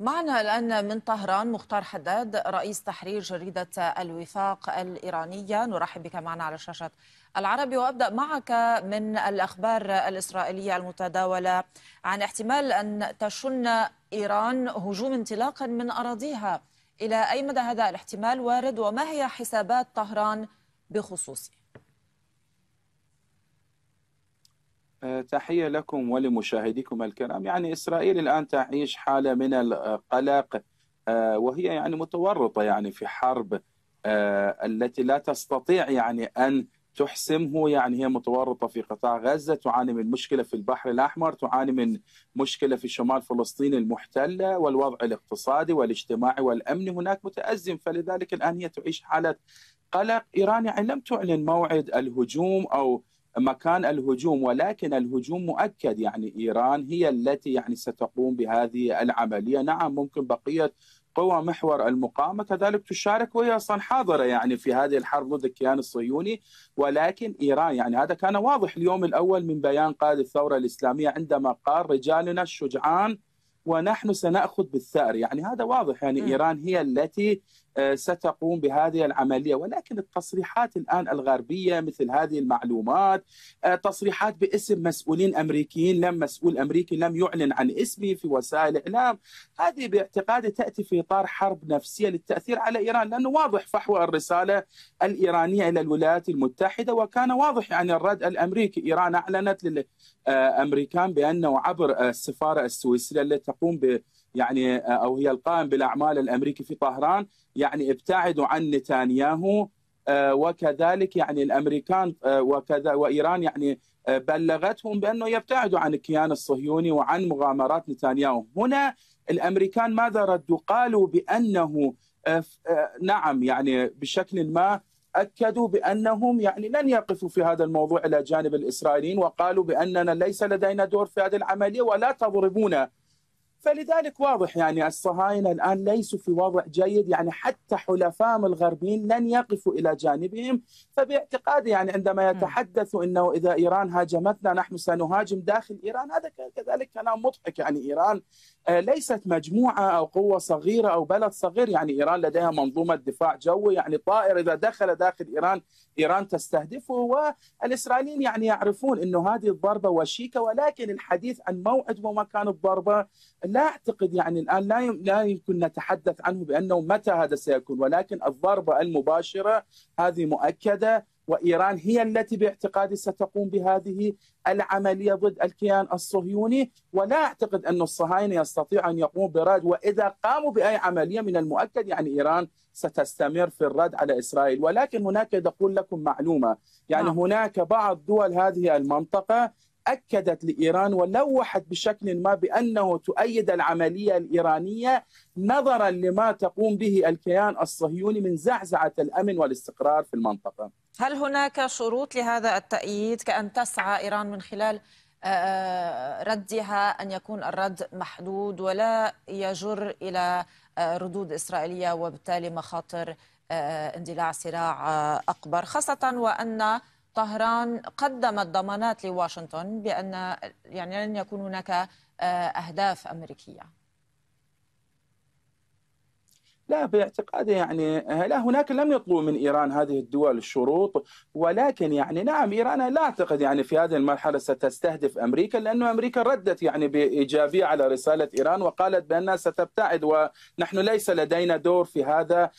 معنا الآن من طهران مختار حداد رئيس تحرير جريدة الوفاق الإيرانية نرحب بك معنا على شاشة العربي وأبدأ معك من الأخبار الإسرائيلية المتداولة عن احتمال أن تشن إيران هجوم انطلاقا من أراضيها إلى أي مدى هذا الاحتمال وارد وما هي حسابات طهران بخصوصه؟ آه، تحية لكم ولمشاهديكم الكرام يعني إسرائيل الآن تعيش حالة من القلق آه، وهي يعني متورطة يعني في حرب آه، التي لا تستطيع يعني أن تحسمه يعني هي متورطة في قطاع غزة تعاني من مشكلة في البحر الأحمر تعاني من مشكلة في شمال فلسطين المحتلة والوضع الاقتصادي والاجتماعي والأمني هناك متأزم فلذلك الآن هي تعيش حالة قلق إيران يعني لم تعلن موعد الهجوم أو مكان الهجوم ولكن الهجوم مؤكد يعني ايران هي التي يعني ستقوم بهذه العمليه نعم ممكن بقيه قوى محور المقاومه كذلك تشارك وهي اصلا حاضره يعني في هذه الحرب ضد الكيان الصهيوني ولكن ايران يعني هذا كان واضح اليوم الاول من بيان قائد الثوره الاسلاميه عندما قال رجالنا الشجعان ونحن سناخذ بالثار يعني هذا واضح يعني م. ايران هي التي آه، ستقوم بهذه العمليه ولكن التصريحات الان الغربيه مثل هذه المعلومات آه، تصريحات باسم مسؤولين امريكيين لم مسؤول امريكي لم يعلن عن اسمه في وسائل الاعلام هذه باعتقادي تاتي في اطار حرب نفسيه للتاثير على ايران لانه واضح فحوى الرساله الايرانيه الى الولايات المتحده وكان واضح يعني الرد الامريكي ايران اعلنت للامريكان آه، بانه عبر السفاره السويسريه التي تقوم ب يعني آه، او هي القائم بالاعمال الامريكي في طهران يعني ابتعدوا عن نتنياهو آه، وكذلك يعني الامريكان آه، وكذا وايران يعني بلغتهم بانه يبتعدوا عن الكيان الصهيوني وعن مغامرات نتنياهو هنا الامريكان ماذا ردوا قالوا بانه نعم يعني بشكل ما اكدوا بانهم يعني لن يقفوا في هذا الموضوع الى جانب الاسرائيليين وقالوا باننا ليس لدينا دور في هذه العمليه ولا تضربونا فلذلك واضح يعني الصهاينة الآن ليسوا في وضع جيد يعني حتى حلفائهم الغربيين لن يقفوا إلى جانبهم فباعتقادي يعني عندما يتحدثوا أنه إذا إيران هاجمتنا نحن سنهاجم داخل إيران هذا كذلك كلام مضحك يعني إيران آه، ليست مجموعه او قوه صغيره او بلد صغير يعني ايران لديها منظومه دفاع جوي يعني طائر اذا دخل داخل ايران ايران تستهدفه والاسرائيليين يعني يعرفون انه هذه الضربه وشيكه ولكن الحديث عن موعد ومكان الضربه لا اعتقد يعني الان لا لا يمكن نتحدث عنه بانه متى هذا سيكون ولكن الضربه المباشره هذه مؤكده وإيران هي التي باعتقادي ستقوم بهذه العملية ضد الكيان الصهيوني ولا أعتقد أن الصهاينة يستطيع أن يقوم برد وإذا قاموا بأي عملية من المؤكد يعني إيران ستستمر في الرد على إسرائيل ولكن هناك أقول لكم معلومة يعني نعم. هناك بعض دول هذه المنطقة أكدت لإيران ولوحت بشكل ما بأنه تؤيد العملية الإيرانية نظرا لما تقوم به الكيان الصهيوني من زعزعة الأمن والاستقرار في المنطقة هل هناك شروط لهذا التأييد كأن تسعى إيران من خلال آه، آه، ردها أن يكون الرد محدود ولا يجر إلى آه، ردود إسرائيلية وبالتالي مخاطر اندلاع صراع أكبر خاصة وأن طهران قدمت ضمانات لواشنطن بأن يعني لن يكون هناك أهداف أمريكية لا في اعتقادي يعني آه، لا هناك لم يطلبوا من ايران هذه الدول الشروط ولكن يعني نعم ايران لا اعتقد يعني في هذه المرحله ستستهدف امريكا لانه امريكا ردت يعني بايجابيه على رساله ايران وقالت بانها ستبتعد ونحن ليس لدينا دور في هذا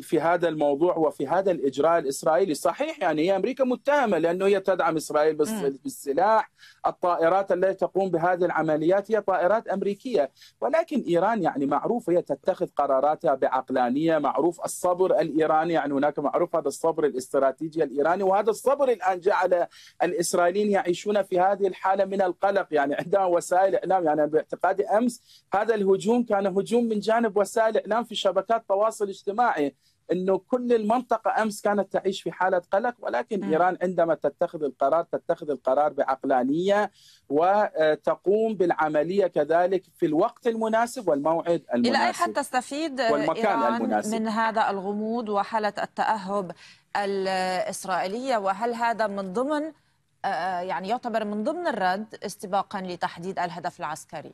في هذا الموضوع وفي هذا الاجراء الاسرائيلي صحيح يعني هي امريكا متهمه لانه هي تدعم اسرائيل بالسلاح الطائرات التي تقوم بهذه العمليات هي طائرات امريكيه ولكن ايران يعني معروفه هي تتخذ قراراتها بعقلانيه، معروف الصبر الايراني يعني هناك معروف هذا الصبر الاستراتيجي الايراني وهذا الصبر الان جعل الاسرائيليين يعيشون في هذه الحاله من القلق يعني عندما وسائل اعلام يعني باعتقادي امس هذا الهجوم كان هجوم من جانب وسائل اعلام في شبكات التواصل الاجتماعي انه كل المنطقه امس كانت تعيش في حاله قلق ولكن م. نعم. ايران عندما تتخذ القرار تتخذ القرار بعقلانيه وتقوم آه، بالعمليه كذلك في الوقت المناسب والموعد المناسب الى اي حد تستفيد آه، إيران المناسب من هذا الغموض وحاله التاهب الاسرائيليه وهل هذا من ضمن آه، يعني يعتبر من ضمن الرد استباقا لتحديد الهدف العسكري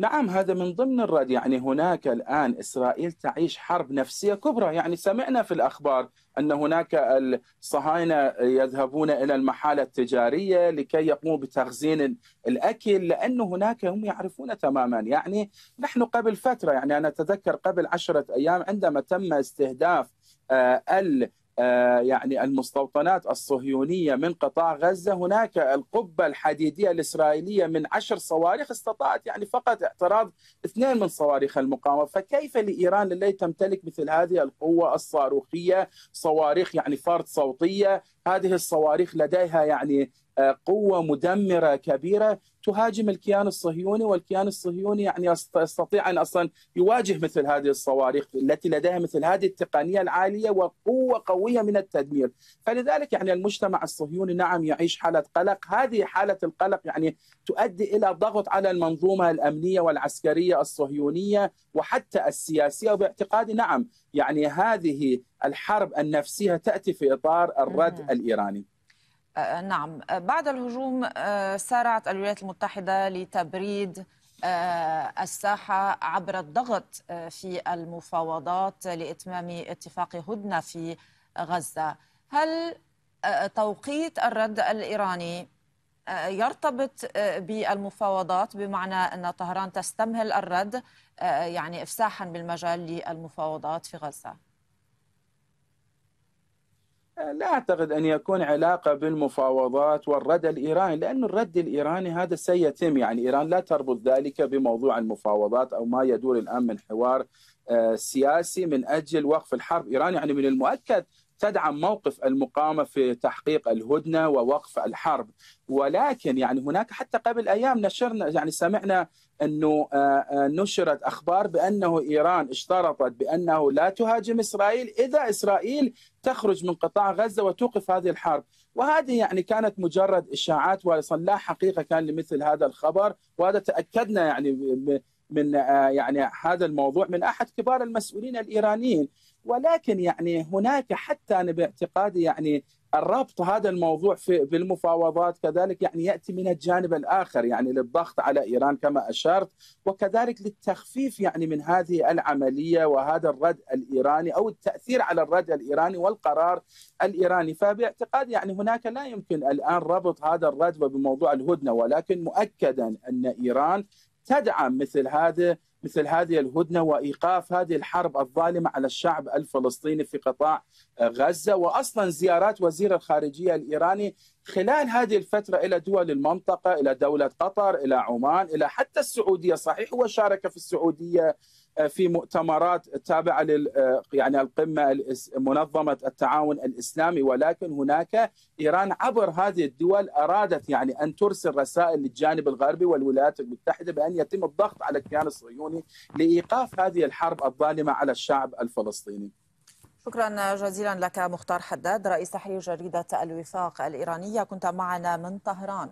نعم هذا من ضمن الرد يعني هناك الآن إسرائيل تعيش حرب نفسية كبرى يعني سمعنا في الأخبار أن هناك الصهاينة يذهبون إلى المحال التجارية لكي يقوموا بتخزين الأكل لأن هناك هم يعرفون تماما يعني نحن قبل فترة يعني أنا أتذكر قبل عشرة أيام عندما تم استهداف آه، ال آه، يعني المستوطنات الصهيونية من قطاع غزة هناك القبة الحديدية الإسرائيلية من عشر صواريخ استطاعت يعني فقط اعتراض اثنين من صواريخ المقاومة فكيف لإيران التي تمتلك مثل هذه القوة الصاروخية صواريخ يعني فرد صوتية هذه الصواريخ لديها يعني آه، قوة مدمرة كبيرة تهاجم الكيان الصهيوني والكيان الصهيوني يعني يستطيع ان اصلا يواجه مثل هذه الصواريخ التي لديها مثل هذه التقنيه العاليه وقوه قويه من التدمير، فلذلك يعني المجتمع الصهيوني نعم يعيش حاله قلق، هذه حاله القلق يعني تؤدي الى ضغط على المنظومه الامنيه والعسكريه الصهيونيه وحتى السياسيه وباعتقادي نعم يعني هذه الحرب النفسيه تاتي في اطار الرد الايراني. آه، آه، نعم آه، بعد الهجوم سارعت الولايات المتحدة لتبريد الساحة عبر الضغط في المفاوضات لإتمام اتفاق هدنة في غزة هل توقيت الرد الإيراني يرتبط بالمفاوضات بمعنى أن طهران تستمهل الرد يعني إفساحا بالمجال للمفاوضات في غزة لا أعتقد أن يكون علاقة بالمفاوضات والرد الإيراني لأن الرد الإيراني هذا سيتم يعني إيران لا تربط ذلك بموضوع المفاوضات أو ما يدور الآن من حوار آه، سياسي من أجل وقف الحرب إيران يعني من المؤكد تدعم موقف المقاومه في تحقيق الهدنه ووقف الحرب ولكن يعني هناك حتى قبل ايام نشرنا يعني سمعنا انه آه، آه، نشرت اخبار بانه ايران اشترطت بانه لا تهاجم اسرائيل اذا اسرائيل تخرج من قطاع غزه وتوقف هذه الحرب، وهذه يعني كانت مجرد اشاعات ولا حقيقه كان لمثل هذا الخبر وهذا تاكدنا يعني من آه، يعني هذا الموضوع من احد كبار المسؤولين الايرانيين ولكن يعني هناك حتى انا باعتقادي يعني الربط هذا الموضوع في بالمفاوضات كذلك يعني ياتي من الجانب الاخر يعني للضغط على ايران كما اشرت وكذلك للتخفيف يعني من هذه العمليه وهذا الرد الايراني او التاثير على الرد الايراني والقرار الايراني فباعتقاد يعني هناك لا يمكن الان ربط هذا الرد بموضوع الهدنه ولكن مؤكدا ان ايران تدعم مثل هذا مثل هذه الهدنه وايقاف هذه الحرب الظالمه على الشعب الفلسطيني في قطاع آه، غزه واصلا زيارات وزير الخارجيه الايراني خلال هذه الفتره الى دول المنطقه الى دوله قطر الى عمان الى حتى السعوديه صحيح هو شارك في السعوديه في مؤتمرات تابعه لل آه، يعني القمه منظمه التعاون الاسلامي ولكن هناك ايران عبر هذه الدول ارادت يعني ان ترسل رسائل للجانب الغربي والولايات المتحده بان يتم الضغط على الكيان الصهيوني لايقاف هذه الحرب الظالمه على الشعب الفلسطيني. شكرا جزيلا لك مختار حداد رئيس تحرير جريده الوفاق الايرانيه كنت معنا من طهران.